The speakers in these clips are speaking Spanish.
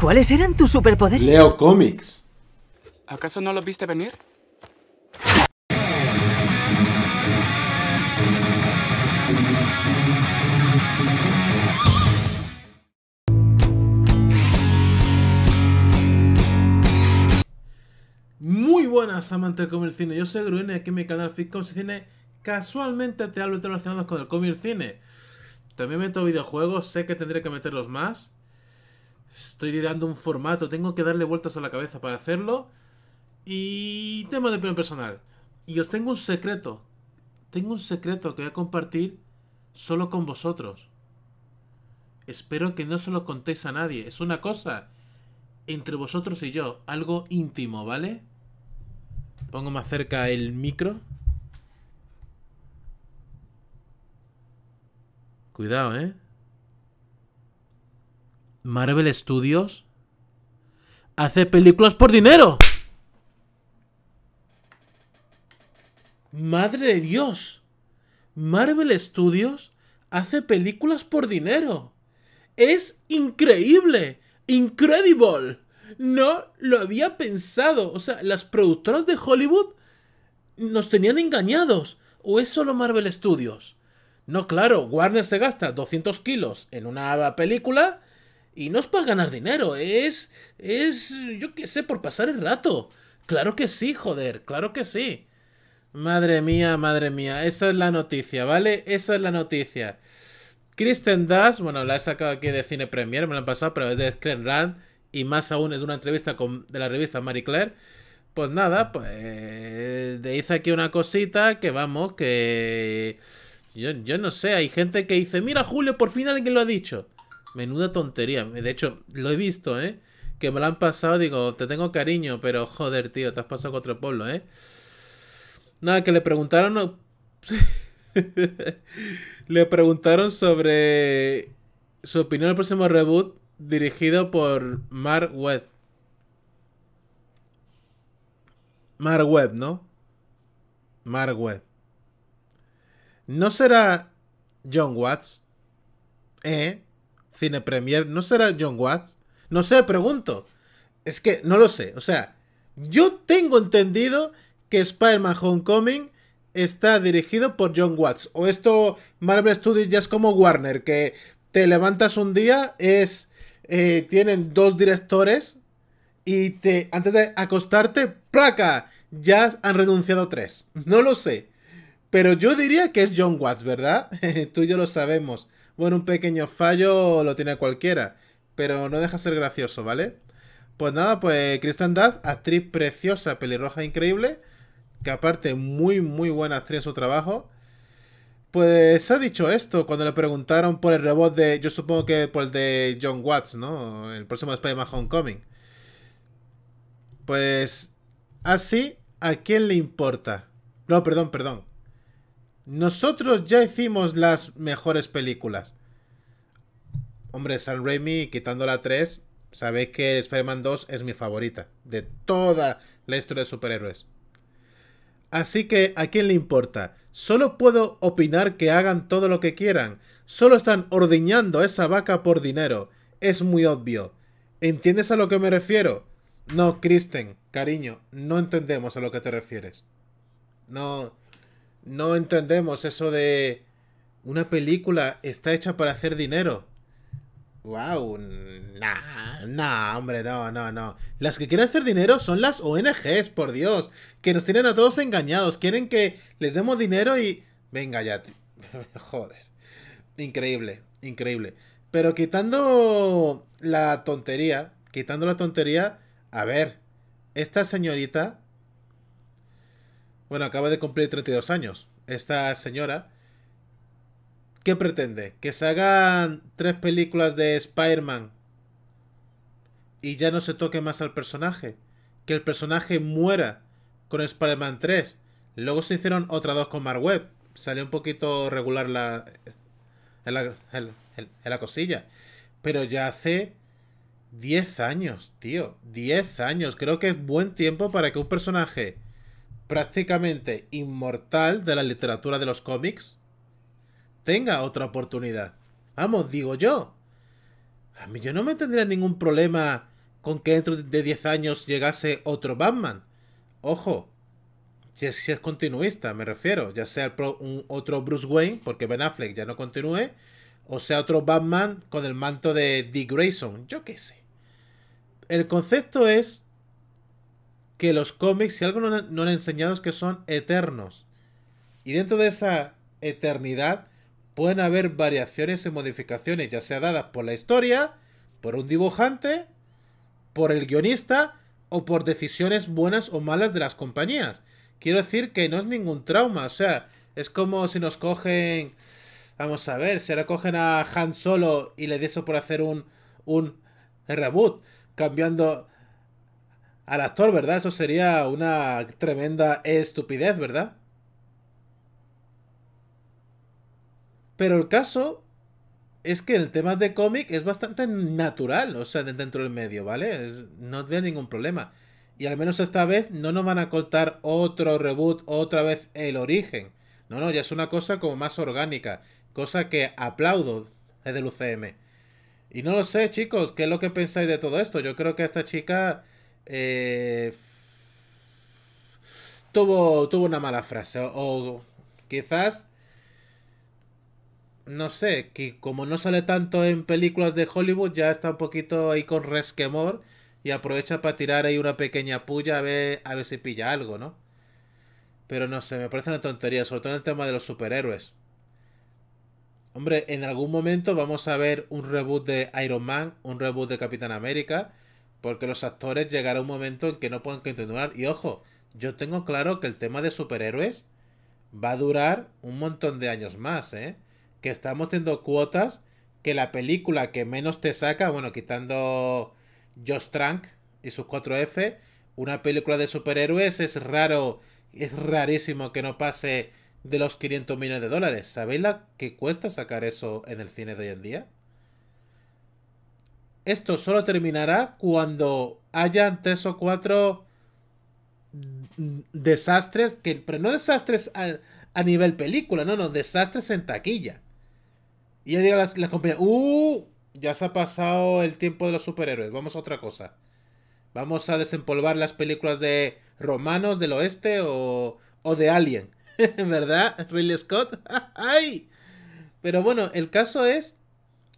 ¿Cuáles eran tus superpoderes? Leo cómics. ¿Acaso no los viste venir? Muy buenas amantes del cómic cine, yo soy Gruene aquí en mi canal Fitcoms y Cine casualmente te hablo de relacionados con el cómic y el cine. También meto videojuegos, sé que tendré que meterlos más. Estoy dando un formato, tengo que darle vueltas a la cabeza para hacerlo. Y tema de opinión personal. Y os tengo un secreto. Tengo un secreto que voy a compartir solo con vosotros. Espero que no se lo contéis a nadie. Es una cosa entre vosotros y yo. Algo íntimo, ¿vale? Pongo más cerca el micro. Cuidado, ¿eh? Marvel Studios hace películas por dinero. Madre de Dios. Marvel Studios hace películas por dinero. Es increíble. Incredible. No lo había pensado. O sea, las productoras de Hollywood nos tenían engañados. ¿O es solo Marvel Studios? No, claro, Warner se gasta 200 kilos en una película y no es para ganar dinero, es, es, yo qué sé, por pasar el rato. Claro que sí, joder, claro que sí. Madre mía, madre mía, esa es la noticia, ¿vale? Esa es la noticia. Kristen das bueno, la he sacado aquí de Cine Premier, me la han pasado, pero es de Screen y más aún es de una entrevista con, de la revista Marie Claire. Pues nada, pues le hice aquí una cosita que vamos, que yo, yo no sé, hay gente que dice, mira Julio, por fin alguien lo ha dicho. Menuda tontería. De hecho, lo he visto, ¿eh? Que me lo han pasado, digo, te tengo cariño, pero joder, tío, te has pasado con otro pueblo, ¿eh? Nada, que le preguntaron. le preguntaron sobre su opinión del próximo reboot dirigido por Mark Webb. Mark Webb, ¿no? Mark Webb. ¿No será John Watts? ¿Eh? cine premier, ¿no será John Watts? No sé, pregunto. Es que no lo sé. O sea, yo tengo entendido que Spider-Man Homecoming está dirigido por John Watts. O esto, Marvel Studios ya es como Warner, que te levantas un día, es. Eh, tienen dos directores y te, antes de acostarte, placa, ya han renunciado tres. No lo sé. Pero yo diría que es John Watts, ¿verdad? Tú y yo lo sabemos. Bueno, un pequeño fallo lo tiene cualquiera, pero no deja ser gracioso, ¿vale? Pues nada, pues Kristen Duff actriz preciosa, pelirroja increíble, que aparte muy muy buena actriz en su trabajo. Pues ha dicho esto cuando le preguntaron por el robot de, yo supongo que por el de John Watts, ¿no? El próximo Spider-Man Homecoming. Pues así, ¿a quién le importa? No, perdón, perdón. Nosotros ya hicimos las mejores películas. Hombre, San Raimi, quitando la 3, sabéis que Spider-Man 2 es mi favorita de toda la historia de superhéroes. Así que, ¿a quién le importa? Solo puedo opinar que hagan todo lo que quieran. Solo están ordeñando a esa vaca por dinero. Es muy obvio. ¿Entiendes a lo que me refiero? No, Kristen, cariño, no entendemos a lo que te refieres. No, no entendemos eso de una película está hecha para hacer dinero. Wow, nah, nah, hombre, no, no, no. Las que quieren hacer dinero son las ONGs, por Dios, que nos tienen a todos engañados, quieren que les demos dinero y venga ya. Joder. Increíble, increíble. Pero quitando la tontería, quitando la tontería, a ver, esta señorita bueno, acaba de cumplir 32 años. Esta señora. ¿Qué pretende? ¿Que se hagan tres películas de Spider-Man y ya no se toque más al personaje? ¿Que el personaje muera con Spider-Man 3? Luego se hicieron otra dos con Mark Webb. Salió un poquito regular la, en la, la cosilla. Pero ya hace 10 años, tío. 10 años. Creo que es buen tiempo para que un personaje prácticamente inmortal de la literatura de los cómics, tenga otra oportunidad. Vamos, digo yo. A mí yo no me tendría ningún problema con que dentro de 10 años llegase otro Batman. Ojo, si es, continuista, me refiero, ya sea otro Bruce Wayne, porque Ben Affleck ya no continúe, o sea otro Batman con el manto de Dick Grayson, yo qué sé. El concepto es que los cómics, si algo no, han enseñado es que son eternos. Y dentro de esa eternidad pueden haber variaciones y modificaciones, ya sea dadas por la historia, por un dibujante, por el guionista o por decisiones buenas o malas de las compañías. Quiero decir que no es ningún trauma, o sea, es como si nos cogen, vamos a ver, si ahora cogen a Han Solo y le de eso por hacer un, un reboot, cambiando al actor, ¿verdad? Eso sería una tremenda estupidez, ¿verdad? Pero el caso es que el tema de cómic es bastante natural, o sea, dentro del medio, ¿vale? no tiene ningún problema. Y al menos esta vez no nos van a contar otro reboot, otra vez el origen. No, no, ya es una cosa como más orgánica, cosa que aplaudo desde el UCM. Y no lo sé, chicos, ¿qué es lo que pensáis de todo esto? Yo creo que esta chica eh, tuvo, tuvo una mala frase. O, quizás, no sé, que como no sale tanto en películas de Hollywood, ya está un poquito ahí con resquemor y aprovecha para tirar ahí una pequeña puya a ver, a ver si pilla algo, ¿no? Pero no sé, me parece una tontería, sobre todo en el tema de los superhéroes. Hombre, en algún momento vamos a ver un reboot de Iron Man, un reboot de Capitán América. Porque los actores llegará un momento en que no puedan continuar. Y ojo, yo tengo claro que el tema de superhéroes va a durar un montón de años más, ¿eh? Que estamos teniendo cuotas que la película que menos te saca, bueno, quitando Josh Trank y sus 4F, una película de superhéroes es raro, es rarísimo que no pase de los 500 millones de dólares. ¿Sabéis la que cuesta sacar eso en el cine de hoy en día? esto solo terminará cuando hayan tres o cuatro mm, desastres, que, pero no desastres a, nivel película, no, no, desastres en taquilla. Y yo digo la la uh, ya se ha pasado el tiempo de los superhéroes, vamos a otra cosa. Vamos a desempolvar las películas de romanos del oeste o, o de Alien. ¿Verdad? Ridley Scott. ¡Ay! Pero bueno, el caso es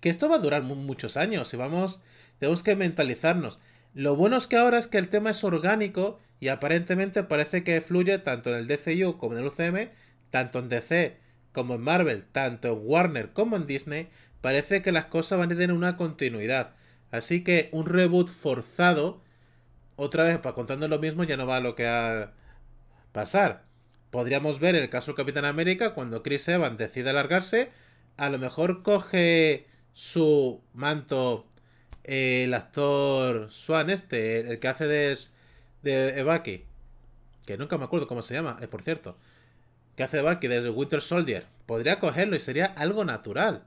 que esto va a durar muchos años y vamos, tenemos que mentalizarnos. Lo bueno es que ahora es que el tema es orgánico y aparentemente parece que fluye tanto en el DCU como en el UCM, tanto en DC como en Marvel, tanto en Warner como en Disney, parece que las cosas van a tener una continuidad. Así que un reboot forzado, otra vez para contando lo mismo, ya no va a lo que a pasar. Podríamos ver el caso de Capitán América cuando Chris Evans decide alargarse, a lo mejor coge su manto eh, el actor Swan este, el, que hace de, de que nunca me acuerdo cómo se llama, es eh, por cierto, que hace de Evaki desde Winter Soldier, podría cogerlo y sería algo natural.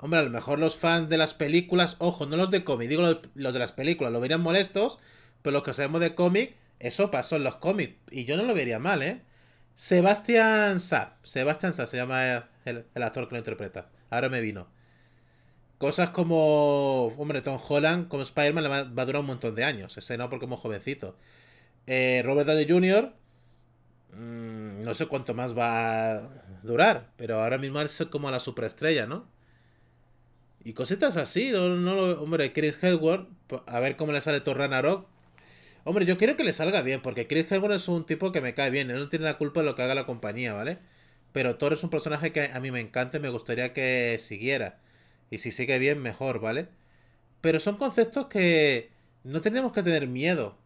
Hombre, a lo mejor los fans de las películas, ojo, no los de cómic, digo los, de las películas, lo verían molestos, pero los que sabemos de cómic, eso pasó en los cómics, y yo no lo vería mal, ¿eh? Sebastian Sa Sebastian se llama el actor que lo interpreta, ahora me vino. Cosas como, hombre, Tom Holland como Spider-Man va, a durar un montón de años. Ese no, porque es muy jovencito. Eh, Robert Downey Jr. Mm, no sé cuánto más va a durar, pero ahora mismo es como la superestrella, ¿no? Y cositas así, hombre, Chris Hedward, a ver cómo le sale Thor Rock Hombre, yo quiero que le salga bien, porque Chris Hedward es un tipo que me cae bien, él no tiene la culpa de lo que haga la compañía, ¿vale? Pero Thor es un personaje que a mí me encanta y me gustaría que siguiera. Y si sigue bien, mejor, ¿vale? Pero son conceptos que no tenemos que tener miedo.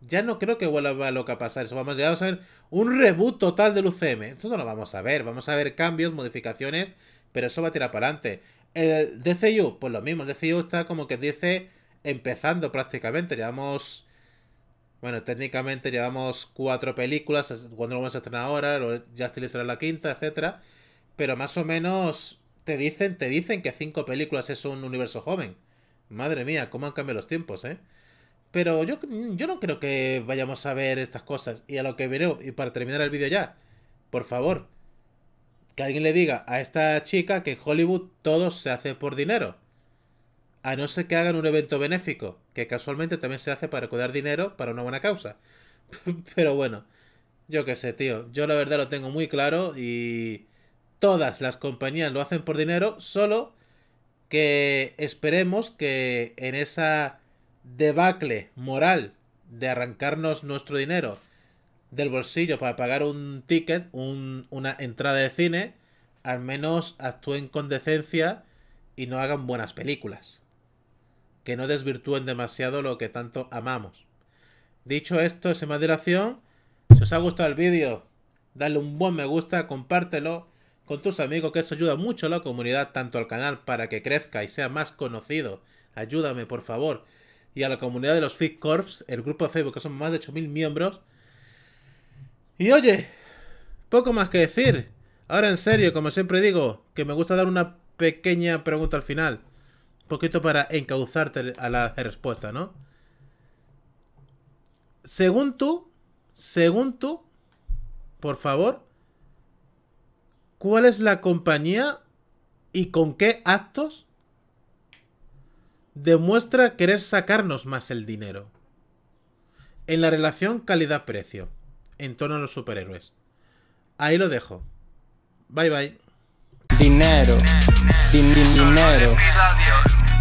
Ya no creo que vuelva a lo que a pasar. Eso vamos, a ver un reboot total del UCM. Esto no lo vamos a ver. Vamos a ver cambios, modificaciones, pero eso va a tirar para adelante. El DCU, pues lo mismo. El DCU está como que dice empezando prácticamente. Llevamos. Bueno, técnicamente llevamos cuatro películas. Cuando lo vamos a estrenar ahora, ya será la quinta, etcétera. Pero más o menos te dicen, te dicen que cinco películas es un universo joven. Madre mía, cómo han cambiado los tiempos, ¿eh? Pero yo, yo no creo que vayamos a ver estas cosas. Y a lo que veré, y para terminar el vídeo ya, por favor, que alguien le diga a esta chica que en Hollywood todo se hace por dinero. A no ser que hagan un evento benéfico, que casualmente también se hace para cuidar dinero para una buena causa. Pero bueno, yo qué sé, tío. Yo la verdad lo tengo muy claro y todas las compañías lo hacen por dinero, solo que esperemos que en esa debacle moral de arrancarnos nuestro dinero del bolsillo para pagar un ticket, una entrada de cine, al menos actúen con decencia y no hagan buenas películas. Que no desvirtúen demasiado lo que tanto amamos. Dicho esto, sin más dilación, si os ha gustado el vídeo, dale un buen me gusta, compártelo con tus amigos, que eso ayuda mucho a la comunidad, tanto al canal para que crezca y sea más conocido. Ayúdame, por favor. Y a la comunidad de los Fit Corps, el grupo de Facebook, que son más de 8.000 miembros. Y oye, poco más que decir. Ahora en serio, como siempre digo, que me gusta dar una pequeña pregunta al final. Un poquito para encauzarte a la respuesta, ¿no? Según tú, según tú, por favor, ¿Cuál es la compañía y con qué actos demuestra querer sacarnos más el dinero? En la relación calidad-precio, en torno a los superhéroes. Ahí lo dejo. Bye bye. Dinero. dinero.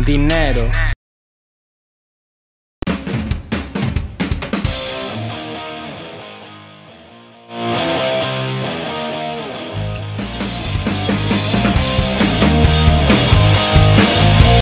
Dinero.